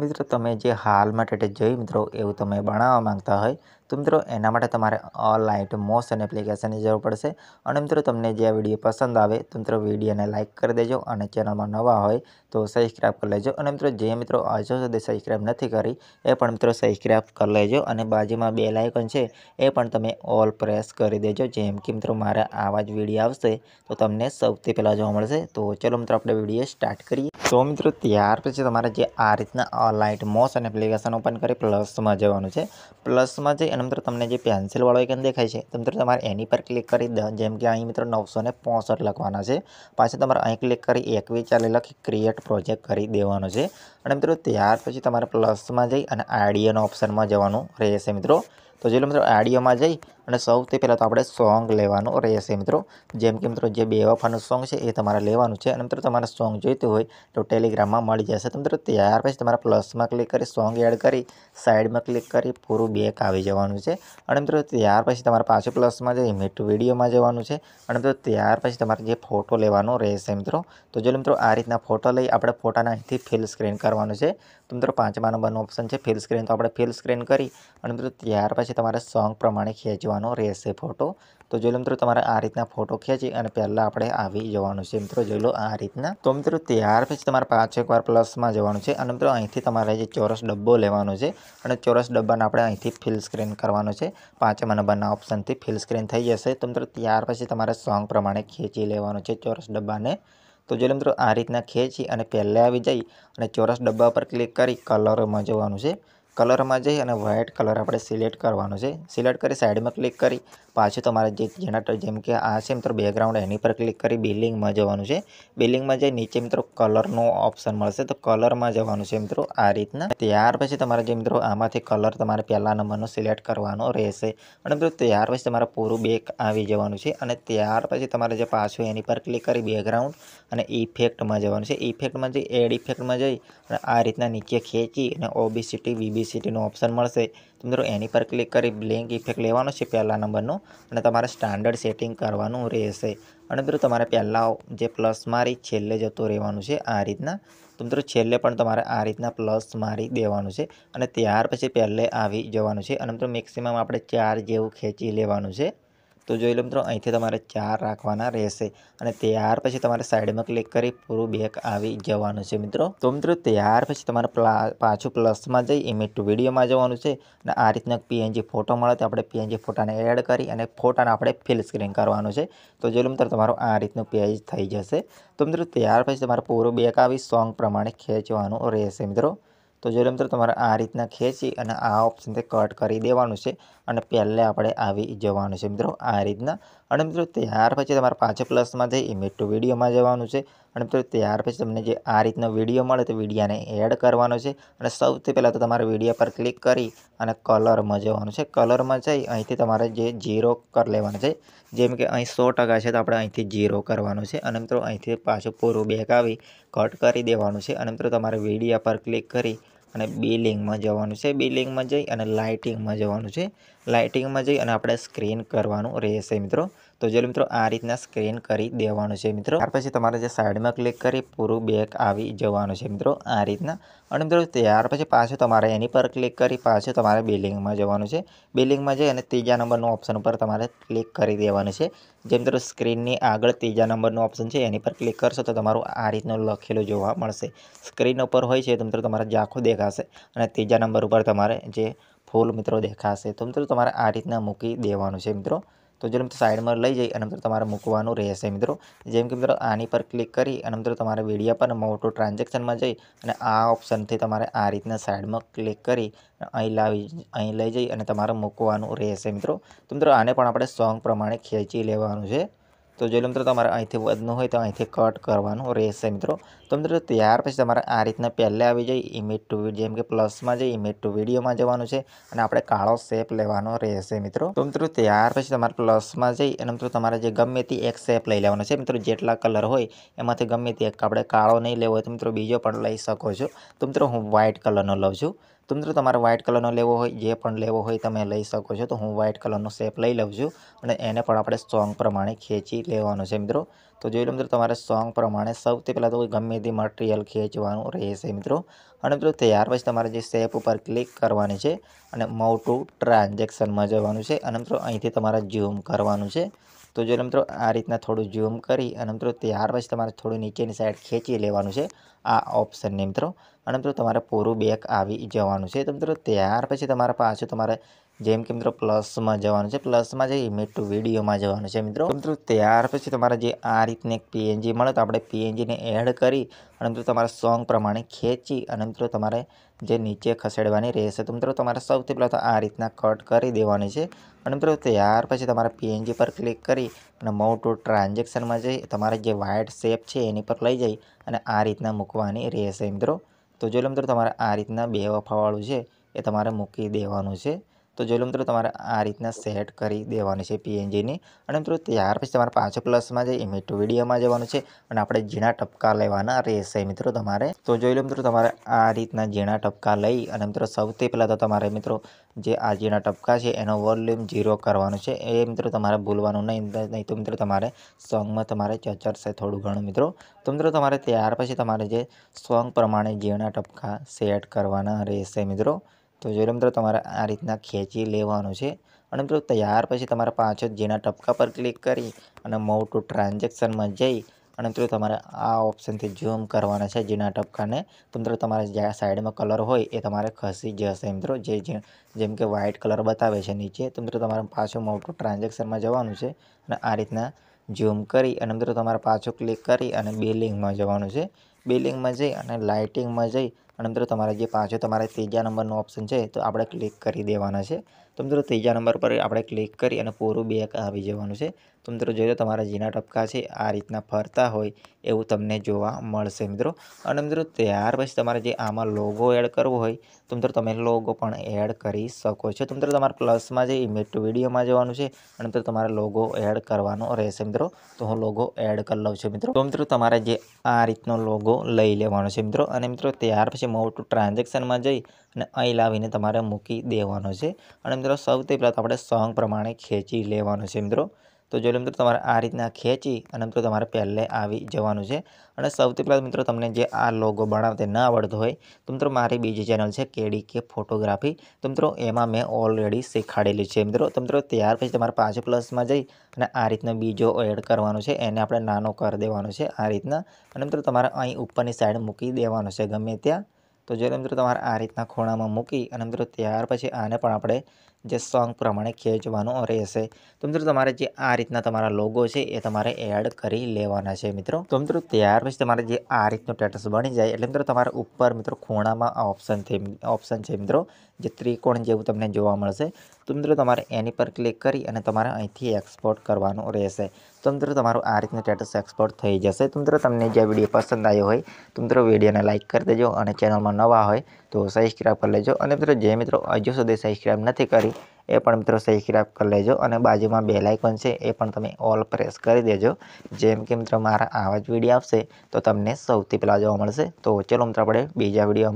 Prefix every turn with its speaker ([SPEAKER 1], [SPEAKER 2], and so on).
[SPEAKER 1] મિત્રો તમે જે હાલ માટે જઈ મિત્રો એવું તમે બનાવવા માંગતા હોય તો મિત્રો એના માટે તમારે લાઇટ અને એપ્લિકેશનની જરૂર પડશે અને મિત્રો તમને જે આ વિડીયો પસંદ આવે તો મિત્રો વિડીયોને લાઇક કરી દેજો અને ચેનલમાં નવા હોય તો સબસ્ક્રાઈબ કરી લેજો અને મિત્રો જે મિત્રો હજુ સુધી સબસ્ક્રાઈબ નથી કરી એ પણ મિત્રો સબસ્ક્રાઈબ કરી લેજો અને બાજુમાં બે લાઇકન છે એ પણ તમે ઓલ પ્રેસ કરી દેજો જેમ કે મિત્રો મારે આવા જ વિડીયો આવશે તો તમને સૌથી પહેલાં જોવા મળશે તો ચલો મિત્રો આપણે વિડીયો સ્ટાર્ટ કરીએ તો મિત્રો ત્યાર પછી તમારે જે આ રીતના લાઇટ અને એપ્લિકેશન ઓપન કરી પ્લસમાં જવાનું છે પ્લસમાં જઈ અને મિત્રો તમને જે પેન્સિલવાળો આઇકન દેખાય છે તો મિત્રો તમારે એની પર ક્લિક કરી દો જેમ કે અહીં મિત્રો નવસો ને પોસઠ લખવાના છે પાછું તમારે અહીં ક્લિક કરી એકવી ચાલી લખી ક્રિએટ પ્રોજેક્ટ કરી દેવાનો છે અને મિત્રો ત્યાર પછી તમારે પ્લસમાં જઈ અને આઈડીએનો ઓપ્શનમાં જવાનું રહેશે મિત્રો તો જે મિત્રો આડિયોમાં જઈ અને સૌથી પહેલાં તો આપણે સોંગ લેવાનું રહેશે મિત્રો જેમ કે મિત્રો જે બે વફાનું સોંગ છે એ તમારે લેવાનું છે અને મિત્રો તમારે સોંગ જોઈતું હોય તો ટેલિગ્રામમાં મળી જશે તો મિત્રો ત્યાર પછી તમારા પ્લસમાં ક્લિક કરી સોંગ એડ કરી સાઈડમાં ક્લિક કરી પૂરું બેક આવી જવાનું છે અને મિત્રો ત્યાર પછી તમારે પાછું પ્લસમાં જઈ મિટ વિડીયોમાં જવાનું છે અને મિત્રો ત્યાર પછી તમારે જે ફોટો લેવાનો રહેશે મિત્રો તો જો મિત્રો આ રીતના ફોટો લઈ આપણે ફોટાના અહીંથી ફિલ સ્ક્રીન કરવાનું છે તો મિત્રો પાંચમા નંબરનો ઓપ્શન છે ફિલ સ્ક્રીન તો આપણે ફિલ સ્ક્રીન કરી અને મિત્રો ત્યાર પછી પછી તમારે સોંગ પ્રમાણે ખેંચવાનો રહેશે ફોટો તો જોઈ લો મિત્રો તમારે આ રીતના ફોટો ખેંચી અને પહેલાં આપણે આવી જવાનું છે મિત્રો જોઈ લો આ રીતના તો મિત્રો ત્યાર પછી તમારે પાછો એકવાર પ્લસમાં જવાનું છે અને મિત્રો અહીંથી તમારે જે ચોરસ ડબ્બો લેવાનો છે અને ચોરસ ડબ્બાને આપણે અહીંથી ફિલ સ્ક્રીન કરવાનો છે પાંચમા નંબરના ઓપ્શનથી ફિલ સ્ક્રીન થઈ જશે તો મિત્રો ત્યાર પછી તમારે સોંગ પ્રમાણે ખેંચી લેવાનું છે ચોરસ ડબ્બાને તો જો મિત્રો આ રીતના ખેંચી અને પહેલાં આવી જઈ અને ચોરસ ડબ્બા પર ક્લિક કરી કલરમાં જવાનું છે કલરમાં જઈ અને વ્હાઇટ કલર આપણે સિલેક્ટ કરવાનો છે સિલેક્ટ કરી સાઈડમાં ક્લિક કરી પાછું તમારે જે જેના જેમ કે આ છે મિત્રો બેકગ્રાઉન્ડ એની પર ક્લિક કરી બિલ્ડિંગમાં જવાનું છે બિલ્ડિંગમાં જઈ નીચે મિત્રો કલરનો ઓપ્શન મળશે તો કલરમાં જવાનું છે મિત્રો આ રીતના ત્યાર પછી તમારે જે મિત્રો આમાંથી કલર તમારે પહેલા નંબરનો સિલેક્ટ કરવાનો રહેશે અને મિત્રો ત્યાર પછી તમારે પૂરું બેક આવી જવાનું છે અને ત્યાર પછી તમારે જે પાછું એની પર ક્લિક કરી બેકગ્રાઉન્ડ અને ઇફેક્ટમાં જવાનું છે ઇફેક્ટમાં જઈ એડ ઇફેક્ટમાં જઈ અને આ રીતના નીચે ખેંચી અને ઓબીસીટી વીબી સેટિંગ ઓપ્શન મળશે તો મિત્રો એની પર ક્લિક કરી બ્લેન્ક ઇફેક્ટ લેવાનો છે પહેલા નંબરનો અને તમારે સ્ટાન્ડર્ડ સેટિંગ કરવાનો રહેશે અને મિત્રો તમારે પહેલા જે પ્લસ મારી છે લે જતો રહેવાનું છે આ રીતના તો મિત્રો છેલ્લે પણ તમારે આ રીતના પ્લસ મારી દેવાનું છે અને ત્યાર પછી પહેલા આવી જવાનું છે અને મિત્રો મેક્સિમમ આપણે 4 જેવું ખેંચી લેવાનું છે તો જોઈ લો મિત્રો અહીંથી તમારે ચાર રાખવાના રહેશે અને ત્યાર પછી તમારે સાઈડમાં ક્લિક કરી પૂરું બેક આવી જવાનું છે મિત્રો તો મિત્રો ત્યાર પછી તમારે પાછું પ્લસમાં જઈ ઇમેજ ટુ વિડીયોમાં જવાનું છે અને આ રીતના પીએનજી ફોટો મળે તો આપણે પીએનજી ફોટાને એડ કરી અને ફોટાને આપણે ફિલ સ્ક્રીન કરવાનું છે તો જોઈ લો મિત્રો તમારો આ રીતનું પેજ થઈ જશે તો મિત્રો ત્યાર પછી તમારે પૂરું બેક આવી સોંગ પ્રમાણે ખેંચવાનું રહેશે મિત્રો તો જો મિત્રો તમાર આ રીતના ખેંચી અને આ ઓપ્શનથી કટ કરી દેવાનું છે અને પહેલા આપણે આવી જવાનું છે મિત્રો આ રીતના અને મિત્રો તૈયાર પછી તમારા પાંચે પ્લસ માં જે ઇમેટો વિડીયોમાં જવાનું છે અને મિત્રો તૈયાર પછી તમને જે આ રીતનો વિડીયો મળે તો વિડીયાને એડ કરવાનો છે અને સૌથી પહેલા તો તમારા વિડીયો પર ક્લિક કરી અને કલર માં જવાનું છે કલર માં જ અહીંથી તમારે જે 0 કરી લેવાનું છે જેમ કે અહીં 100% છે તો આપણે અહીંથી 0 કરવાનો છે અને મિત્રો અહીંથી પાછો પૂરો બેક આવી કટ કરી દેવાનું છે અને મિત્રો તમારા વિડીયો પર ક્લિક કરી અને બિલિંગમાં જવાનું છે બિલિંગમાં જઈ અને લાઇટિંગમાં જવાનું છે લાઇટિંગમાં જઈ અને આપણે સ્ક્રીન કરવાનું રહેશે મિત્રો તો જો મિત્રો આ રીતના સ્ક્રીન કરી દેવાનું છે મિત્રો ત્યાર પછી તમારે જે સાઈડમાં ક્લિક કરી પૂરું બેક આવી જવાનું છે મિત્રો આ રીતના અને મિત્રો ત્યાર પછી પાછું તમારે એની પર ક્લિક કરી પાછું તમારે બિલિંગમાં જવાનું છે બિલિંગમાં જઈ અને ત્રીજા નંબરનો ઓપ્શન પર તમારે ક્લિક કરી દેવાનું છે જે મિત્રો સ્ક્રીનની આગળ ત્રીજા નંબરનો ઓપ્શન છે એની પર ક્લિક કરશો તો તમારું આ રીતનું લખેલું જોવા મળશે સ્ક્રીન ઉપર હોય છે તો મિત્રો તમારે ઝાંખું દેખાશે અને ત્રીજા નંબર ઉપર તમારે જે ફૂલ મિત્રો દેખાશે તો મિત્રો તમારે આ રીતના મૂકી દેવાનું છે મિત્રો તો જો મિત્રો સાઈડમાં લઈ જઈ અને તમારે મૂકવાનું રહેશે મિત્રો જેમ કે મિત્રો આની પર ક્લિક કરી અને મિત્રો તમારે વીડિયા પર મોટો ટ્રાન્ઝેક્શનમાં જઈ અને આ ઓપ્શનથી તમારે આ રીતના સાઈડમાં ક્લિક કરી અહીં લાવી અહીં લઈ જઈ અને તમારે મૂકવાનું રહેશે મિત્રો તો મિત્રો આને પણ આપણે સોંગ પ્રમાણે ખેંચી લેવાનું છે તો જો મિત્રો તમારે અહીંથી વધનું હોય તો અહીંથી કટ કરવાનું રહેશે મિત્રો તો મિત્રો ત્યાર પછી તમારે આ રીતના પહેલે આવી જાય ઇમેજ ટુ જેમ કે પ્લસમાં જઈ ઇમેજ ટુ વિડીયોમાં જવાનું છે અને આપણે કાળો શેપ લેવાનો રહેશે મિત્રો તો મિત્રો ત્યાર પછી તમારે પ્લસમાં જઈ અને મિત્રો તમારે જે ગમે તે એક શેપ લઈ લેવાનો છે મિત્રો જેટલા કલર હોય એમાંથી ગમે તે એક આપણે કાળો નહીં લેવો હોય તો મિત્રો બીજો પણ લઈ શકો છો તો મિત્રો હું વ્હાઇટ કલરનો લઉં છું તો મિત્રો તમારે વ્હાઇટ કલરનો લેવો હોય જે પણ લેવો હોય તમે લઈ શકો છો તો હું વ્હાઇટ કલરનો શેપ લઈ લઉં છું અને એને પણ આપણે સોંગ પ્રમાણે ખેંચી લેવાનું છે મિત્રો તો જોઈ લો મિત્રો તમારે સોંગ પ્રમાણે સૌથી પહેલાં તો ગમે તે મટીરિયલ ખેંચવાનું રહેશે મિત્રો અને મિત્રો ત્યાર પછી તમારે જે શેપ ઉપર ક્લિક કરવાની છે અને મોટું ટ્રાન્ઝેક્શનમાં જવાનું છે અને મિત્રો અહીંથી તમારે ઝૂમ કરવાનું છે તો જો મિત્રો આ રીતના થોડું ઝૂમ કરી અને મિત્રો ત્યાર પછી તમારે થોડું નીચેની સાઈડ ખેંચી લેવાનું છે આ ઓપ્શનને મિત્રો અને મિત્રો તમારે પૂરું બેક આવી જવાનું છે તો મિત્રો ત્યાર પછી તમારે પાછું તમારે જેમ કે મિત્રો પ્લસમાં જવાનું છે પ્લસમાં જઈ ઇમેજ ટુ વિડીયોમાં જવાનું છે મિત્રો મિત્રો ત્યાર પછી તમારે જે આ રીતને પીએનજી મળે તો આપણે પીએનજીને એડ કરી અને મિત્રો તમારા સોંગ પ્રમાણે ખેંચી અને મિત્રો તમારે જે નીચે ખસેડવાની રહેશે તો મિત્રો તમારે સૌથી પહેલાં તો આ રીતના કટ કરી દેવાની છે અને મિત્રો ત્યાર પછી તમારા પીએનજી પર ક્લિક કરી અને મોઉ ટુ ટ્રાન્ઝેક્શનમાં જઈ તમારે જે વાઇટ શેપ છે એની પર લઈ જઈ અને આ રીતના મૂકવાની રહેશે મિત્રો તો જો મિત્રો તમારે આ રીતના બે વફાવાળું છે એ તમારે મૂકી દેવાનું છે તો જોઈ લો મિત્રો તમારે આ રીતના સેટ કરી દેવાની છે પીએનજીની અને મિત્રો ત્યાર પછી તમારે પાછો પ્લસમાં જે ઇમેટ વિડીયોમાં જવાનું છે અને આપણે ઝીણા ટપકા લેવાના રહેશે મિત્રો તમારે તો જોઈ લો મિત્રો તમારે આ રીતના ઝીણા ટપકા લઈ અને મિત્રો સૌથી પહેલાં તો તમારે મિત્રો જે આ ઝીણા ટપકા છે એનો વોલ્યુમ ઝીરો કરવાનું છે એ મિત્રો તમારે ભૂલવાનું નહીં નહીં તો મિત્રો તમારે સોંગમાં તમારે ચચરશે થોડું ઘણું મિત્રો તો મિત્રો તમારે ત્યાર પછી તમારે જે સોંગ પ્રમાણે ઝીણા ટપકા સેટ કરવાના રહેશે મિત્રો તો જોઈએ મિત્રો તમારે આ રીતના ખેંચી લેવાનું છે અને મિત્રો ત્યાર પછી તમારે પાછળ જેના ટપકા પર ક્લિક કરી અને મોવ ટુ ટ્રાન્ઝેક્શનમાં જઈ અને મિત્રો તમારે આ ઓપ્શનથી ઝૂમ કરવાના છે જેના ટપકાને તો મિત્રો તમારે જ્યાં સાઈડમાં કલર હોય એ તમારે ખસી જશે મિત્રો જે જેમ કે વ્હાઇટ કલર બતાવે છે નીચે તો મિત્રો તમારે પાછું મોટું ટ્રાન્ઝેક્શનમાં જવાનું છે અને આ રીતના ઝૂમ કરી અને મિત્રો તમારે પાછું ક્લિક કરી અને બિલિંગમાં જવાનું છે બિલિંગમાં જઈ અને લાઇટિંગમાં જઈ અને મિત્રો તમારે જે પાછો તમારે ત્રીજા નંબરનો ઓપ્શન છે તો આપણે ક્લિક કરી દેવાના છે તો મિત્રો ત્રીજા નંબર પર આપણે ક્લિક કરી અને પૂરું બેક આવી જવાનું છે તો મિત્રો જોઈ લો તમારા જીના ટપકા છે આ રીતના ફરતા હોય એવું તમને જોવા મળશે મિત્રો અને મિત્રો ત્યાર પછી તમારે જે આમાં લોગો એડ કરવો હોય તો મિત્રો તમે લોગો પણ એડ કરી શકો છો તો મિત્રો તમારે પ્લસમાં જે ઇમેજ વિડીયોમાં જવાનું છે અને મિત્રો તમારે લોગો એડ કરવાનો રહેશે મિત્રો તો હું લોગો એડ કરી લઉં છું મિત્રો તો મિત્રો તમારે જે આ રીતનો લોગો લઈ લેવાનો છે મિત્રો અને મિત્રો ત્યાર પછી મોટું ટ્રાન્ઝેક્શનમાં જઈ અને અહીં લાવીને તમારે મૂકી દેવાનો છે અને મિત્રો સૌથી પહેલાં આપણે સોંગ પ્રમાણે ખેંચી લેવાનું છે મિત્રો તો જો મિત્રો તમારે આ રીતના ખેંચી અને મિત્રો તમારે પહેલે આવી જવાનું છે અને સૌથી પહેલાં મિત્રો તમને જે આ લોગો બનાવતે ન આવડતો હોય તો મિત્રો મારી બીજી ચેનલ છે કેડી કે ફોટોગ્રાફી તો મિત્રો એમાં મેં ઓલરેડી શીખાડેલી છે મિત્રો તો મિત્રો ત્યાર પછી તમારે પાછળ પ્લસમાં જઈ અને આ રીતનો બીજો એડ કરવાનો છે એને આપણે નાનો કરી દેવાનો છે આ રીતના અને મિત્રો તમારે અહીં ઉપરની સાઈડ મૂકી દેવાનો છે ગમે ત્યાં તો જ્યારે મિત્રો તમારે આ રીતના ખૂણામાં મૂકી અને મિત્રો ત્યાર પછી આને પણ આપણે જે સોંગ પ્રમાણે ખેંચવાનું રહેશે તો મિત્રો તમારે જે આ રીતના તમારા લોગો છે એ તમારે એડ કરી લેવાના છે મિત્રો તો મિત્રો ત્યાર પછી તમારે જે આ રીતનું સ્ટેટસ બની જાય એટલે મિત્રો તમારા ઉપર મિત્રો ખૂણામાં આ ઓપ્શન ઓપ્શન છે મિત્રો જે ત્રિકોણ જેવું તમને જોવા મળશે તો મિત્રો તમારે એની પર ક્લિક કરી અને તમારે અહીંથી એક્સપોર્ટ કરવાનું રહેશે તો મિત્રો તમારું આ રીતનું સ્ટેટસ એક્સપોર્ટ થઈ જશે તો મિત્રો તમને જે વિડીયો પસંદ આવ્યો હોય તો મિત્રો વિડીયોને લાઇક કરી દેજો અને ચેનલમાં નવા હોય તો સબસ્ક્રાઈબ કરી લેજો અને મિત્રો જે મિત્રો હજુ સુધી સબસ્ક્રાઈબ નથી કરી એ પણ મિત્રો સહી ખિરાફ કરી લેજો અને બાજુમાં બે લાઇકોન છે એ પણ તમે ઓલ પ્રેસ કરી દેજો જેમ કે મિત્રો મારા આવા જ વિડીયો આવશે તો તમને સૌથી પહેલાં જોવા મળશે તો ચલો મિત્રો આપણે બીજા વિડીયો